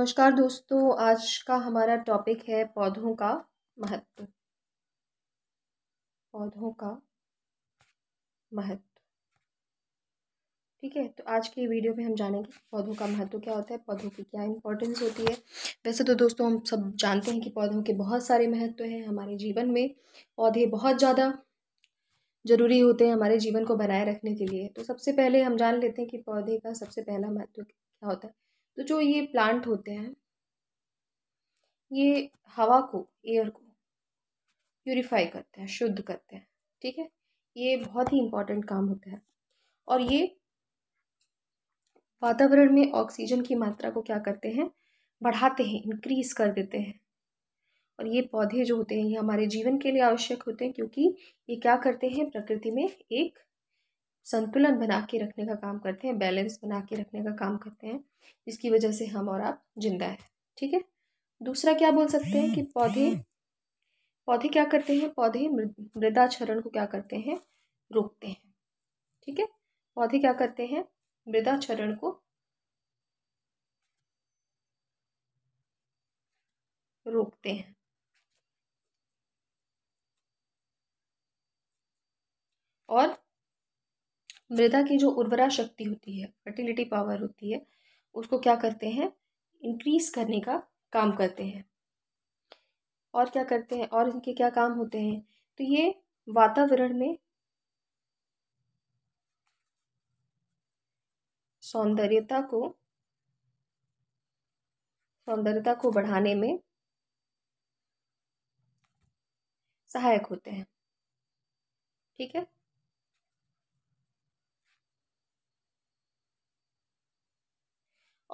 नमस्कार दोस्तों आज का हमारा टॉपिक है पौधों का महत्व पौधों का महत्व ठीक है तो आज की वीडियो में हम जानेंगे पौधों का महत्व क्या होता है पौधों की क्या इम्पोर्टेंस होती है वैसे तो दोस्तों हम सब जानते हैं कि पौधों के बहुत सारे महत्व हैं हमारे जीवन में पौधे बहुत ज़्यादा ज़रूरी होते हैं हमारे जीवन को बनाए रखने के लिए तो सबसे पहले हम जान लेते हैं कि पौधे का सबसे पहला महत्व क्या होता है तो जो ये प्लांट होते हैं ये हवा को एयर को प्यूरीफाई करते हैं शुद्ध करते हैं ठीक है ये बहुत ही इम्पॉर्टेंट काम होता है और ये वातावरण में ऑक्सीजन की मात्रा को क्या करते हैं बढ़ाते हैं इंक्रीज़ कर देते हैं और ये पौधे जो होते हैं ये हमारे जीवन के लिए आवश्यक होते हैं क्योंकि ये क्या करते हैं प्रकृति में एक संतुलन बना के रखने का काम करते हैं बैलेंस बना के रखने का काम करते हैं जिसकी वजह से हम और आप जिंदा हैं ठीक है दूसरा क्या बोल सकते हैं कि पौधे पौधे क्या करते हैं पौधे मृदा क्षरण को क्या करते हैं रोकते हैं ठीक है पौधे क्या करते हैं मृदा क्षरण को रोकते हैं और मृदा की जो उर्वरा शक्ति होती है फर्टिलिटी पावर होती है उसको क्या करते हैं इंक्रीज करने का काम करते हैं और क्या करते हैं और इनके क्या काम होते हैं तो ये वातावरण में सौंदर्यता को सौंदर्यता को बढ़ाने में सहायक होते हैं ठीक है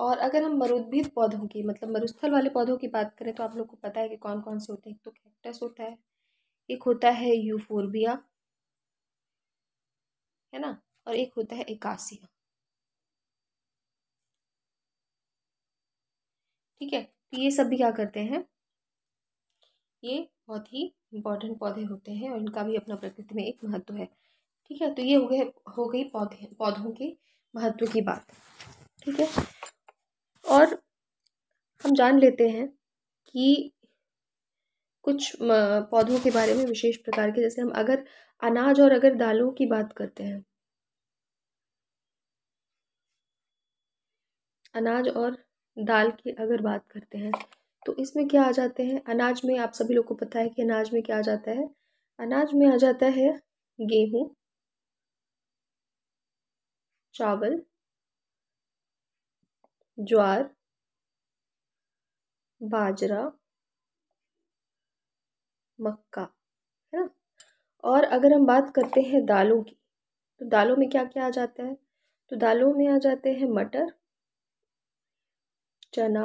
और अगर हम मरुद्भिद पौधों की मतलब मरुस्थल वाले पौधों की बात करें तो आप लोग को पता है कि कौन कौन से होते हैं एक तो कैक्टस होता है एक होता है यूफोरबिया है ना और एक होता है एकासिया ठीक है तो ये सब भी क्या करते हैं ये बहुत ही इम्पॉर्टेंट पौधे होते हैं और इनका भी अपना प्रकृति में एक महत्व है ठीक है तो ये हो गए हो गई पौधे पौधों के महत्व की बात ठीक है और हम जान लेते हैं कि कुछ पौधों के बारे में विशेष प्रकार के जैसे हम अगर अनाज और अगर दालों की बात करते हैं अनाज और दाल की अगर बात करते हैं तो इसमें क्या आ जाते हैं अनाज में आप सभी लोग को पता है कि अनाज में क्या आ जाता है अनाज में आ जाता है गेहूँ चावल ज्वार बाजरा मक्का है ना और अगर हम बात करते हैं दालों की तो दालों में क्या क्या आ जाता है तो दालों में आ जाते हैं मटर चना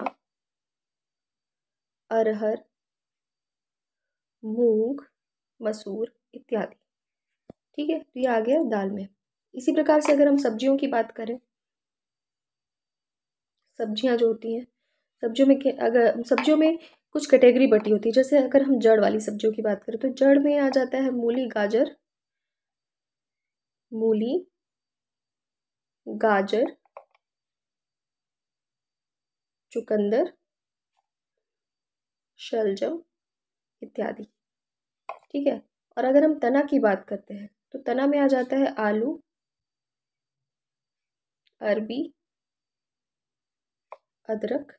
अरहर मूंग मसूर इत्यादि ठीक है तो ये आ गया दाल में इसी प्रकार से अगर हम सब्जियों की बात करें सब्जियां जो होती हैं सब्जियों में अगर सब्जियों में कुछ कैटेगरी बटी होती है जैसे अगर हम जड़ वाली सब्जियों की बात करें तो जड़ में आ जाता है मूली गाजर मूली गाजर चुकंदर शलजम इत्यादि ठीक है और अगर हम तना की बात करते हैं तो तना में आ जाता है आलू अरबी अदरक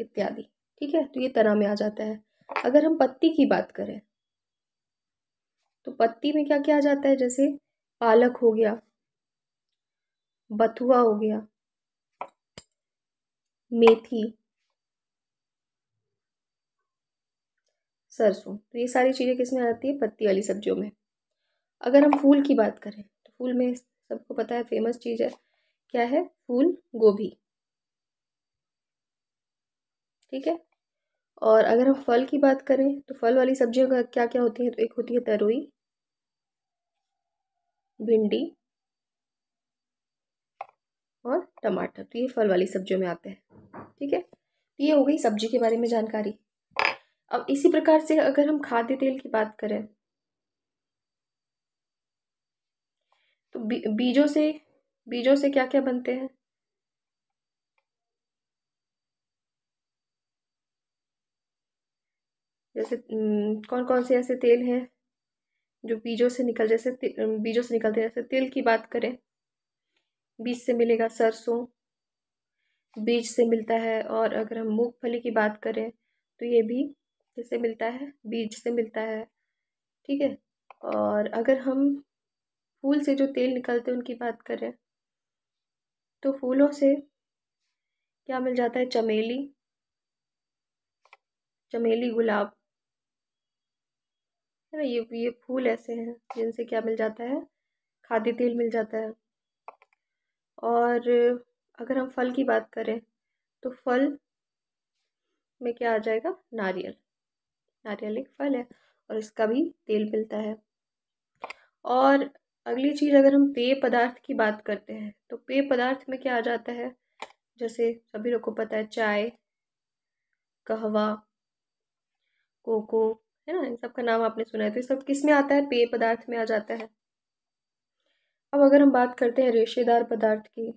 इत्यादि ठीक है तो ये तना में आ जाता है अगर हम पत्ती की बात करें तो पत्ती में क्या क्या आ जाता है जैसे पालक हो गया बथुआ हो गया मेथी सरसों तो ये सारी चीज़ें किस में आती है पत्ती वाली सब्जियों में अगर हम फूल की बात करें तो फूल में सबको पता है फेमस चीज़ है क्या है फूल गोभी ठीक है और अगर हम फल की बात करें तो फल वाली सब्जियों का क्या क्या होती है तो एक होती है तरोई भिंडी और टमाटर तो ये फल वाली सब्जियों में आते हैं ठीक है तो ये हो गई सब्जी के बारे में जानकारी अब इसी प्रकार से अगर हम खाद्य तेल की बात करें तो बीजों से बीजों से क्या क्या बनते हैं जैसे कौन कौन से ऐसे तेल हैं जो बीजों से निकल जैसे बीजों से निकलते हैं जैसे तिल की बात करें बीज से मिलेगा सरसों बीज से मिलता है और अगर हम मूंगफली की बात करें तो ये भी जैसे मिलता है बीज से मिलता है ठीक है और अगर हम फूल से जो तेल निकलते हैं उनकी बात करें तो फूलों से क्या मिल जाता है चमेली चमेली गुलाब है ना ये ये फूल ऐसे हैं जिनसे क्या मिल जाता है खाद्य तेल मिल जाता है और अगर हम फल की बात करें तो फल में क्या आ जाएगा नारियल नारियल एक फल है और इसका भी तेल मिलता है और अगली चीज़ अगर हम पेय पदार्थ की बात करते हैं तो पेय पदार्थ में क्या आ जाता है जैसे सभी लोग को पता है चाय कहवा कोको है ना इन सब का नाम आपने सुना है तो ये सब किस में आता है पेय पदार्थ में आ जाता है अब अगर हम बात करते हैं रेशेदार पदार्थ की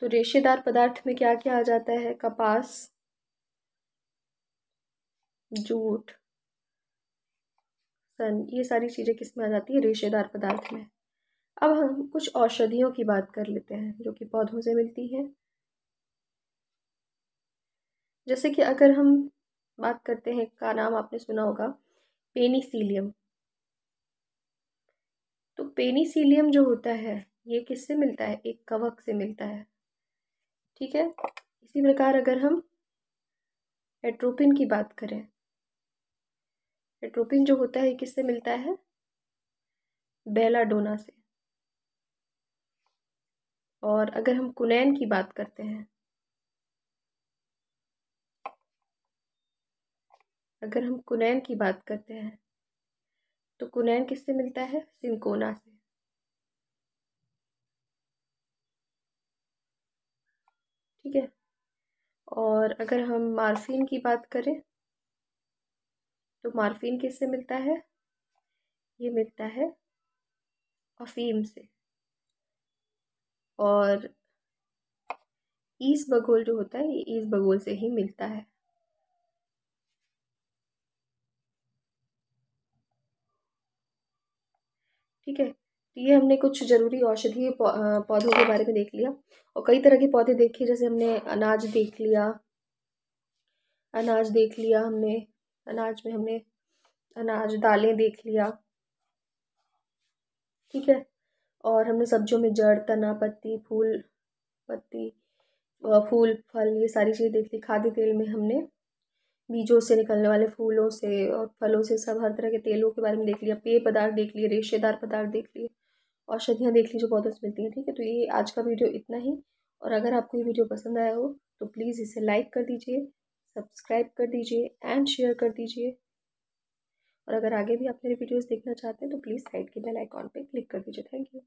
तो रेशेदार पदार्थ में क्या क्या आ जाता है कपास जूट सन ये सारी चीज़ें किस में आ जाती है रेशेदार पदार्थ में अब हम कुछ औषधियों की बात कर लेते हैं जो कि पौधों से मिलती हैं जैसे कि अगर हम बात करते हैं का नाम आपने सुना होगा पेनीसीलियम तो पेनीसीलियम जो होता है ये किससे मिलता है एक कवक से मिलता है ठीक है इसी प्रकार अगर हम एट्रोपिन की बात करें एट्रोपिन जो होता है किससे मिलता है बेलाडोना से और अगर हम कुनैन की बात करते हैं अगर हम कुनैन की बात करते हैं तो कुनैन किससे मिलता है सिंकोना से ठीक है और अगर हम मार्फिन की बात करें तो मार्फिन किससे मिलता है ये मिलता है अफीम से और ईस बगोल जो होता है ये ईस बगोल से ही मिलता है ठीक है तो ये हमने कुछ ज़रूरी औषधीय पौधों के बारे में देख लिया और कई तरह के पौधे देखे जैसे हमने अनाज देख लिया अनाज देख लिया हमने अनाज में हमने अनाज दालें देख लिया ठीक है और हमने सब्जियों में जड़ तना पत्ती फूल पत्ती फूल फल ये सारी चीज़ें देख ली खाद्य तेल में हमने बीजों से निकलने वाले फूलों से और फलों से सब हर तरह के तेलों के बारे में देख लिया पेय पदार्थ देख लिए रेशेदार पदार्थ देख लिए औषधियाँ देख ली जो पौधों से मिलती हैं ठीक है तो ये आज का वीडियो इतना ही और अगर आपको ये वीडियो पसंद आया हो तो प्लीज़ इसे लाइक कर दीजिए सब्सक्राइब कर दीजिए एंड शेयर कर दीजिए और अगर आगे भी आप मेरे वीडियोस देखना चाहते हैं तो प्लीज़ साइड के बेल आइकॉन पे क्लिक कर दीजिए थैंक यू